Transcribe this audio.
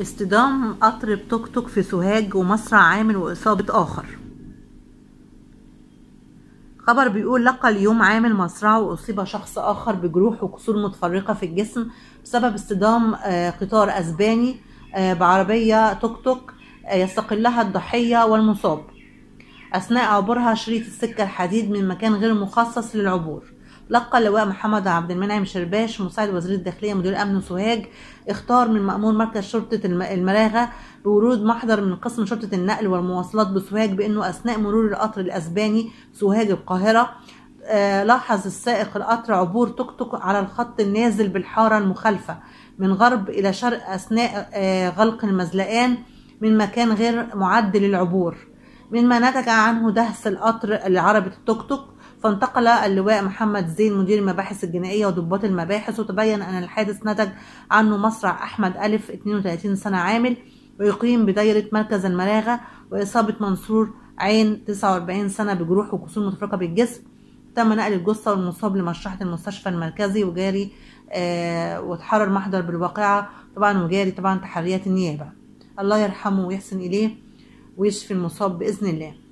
اصطدام قطر بتوك توك في سوهاج ومصرع عامل وإصابة آخر خبر بيقول لقى اليوم عامل مصرعه وأصيب شخص آخر بجروح وكسور متفرقة في الجسم بسبب اصطدام آه، قطار أسباني آه، بعربية توك توك آه، يستقلها الضحية والمصاب أثناء عبورها شريط السكة الحديد من مكان غير مخصص للعبور لقى اللواء محمد عبد المنعم شرباش مساعد وزير الداخليه مدير امن سوهاج اختار من مامور مركز شرطه الملاغه بورود محضر من قسم شرطه النقل والمواصلات بسوهاج بانه اثناء مرور القطر الاسباني سوهاج القاهره آه، لاحظ السائق القطر عبور توك توك على الخط النازل بالحاره المخالفه من غرب الى شرق اثناء آه، غلق المزلقان من مكان غير معد للعبور مما نتج عنه دهس القطر لعربه التوك توك فانتقل اللواء محمد زين مدير المباحث الجنائية وضباط المباحث وتبين أن الحادث نتج عنه مصرع أحمد ألف 32 سنة عامل ويقيم بدايرة مركز المراغه وإصابة منصور عين 49 سنة بجروح وكسور متفرقة بالجسم تم نقل الجثة والمصاب لمشرحة المستشفى المركزي وجاري آه وتحرر محضر بالواقعة طبعا وجاري طبعا تحريات النيابة الله يرحمه ويحسن إليه ويشفي المصاب بإذن الله